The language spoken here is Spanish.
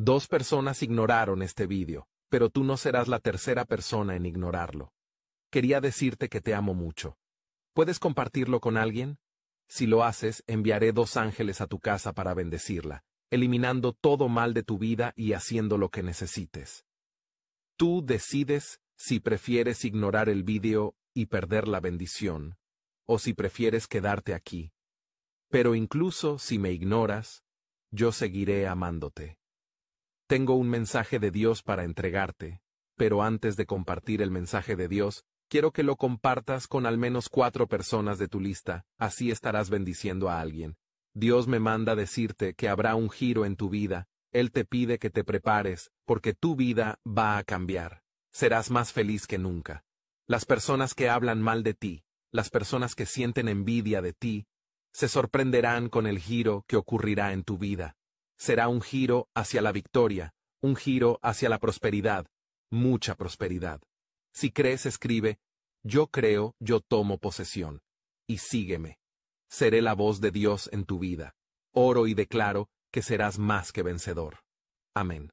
Dos personas ignoraron este vídeo, pero tú no serás la tercera persona en ignorarlo. Quería decirte que te amo mucho. ¿Puedes compartirlo con alguien? Si lo haces, enviaré dos ángeles a tu casa para bendecirla, eliminando todo mal de tu vida y haciendo lo que necesites. Tú decides si prefieres ignorar el vídeo y perder la bendición, o si prefieres quedarte aquí. Pero incluso si me ignoras, yo seguiré amándote. Tengo un mensaje de Dios para entregarte, pero antes de compartir el mensaje de Dios, quiero que lo compartas con al menos cuatro personas de tu lista, así estarás bendiciendo a alguien. Dios me manda decirte que habrá un giro en tu vida, Él te pide que te prepares, porque tu vida va a cambiar. Serás más feliz que nunca. Las personas que hablan mal de ti, las personas que sienten envidia de ti, se sorprenderán con el giro que ocurrirá en tu vida será un giro hacia la victoria, un giro hacia la prosperidad, mucha prosperidad. Si crees, escribe, yo creo, yo tomo posesión, y sígueme. Seré la voz de Dios en tu vida. Oro y declaro que serás más que vencedor. Amén.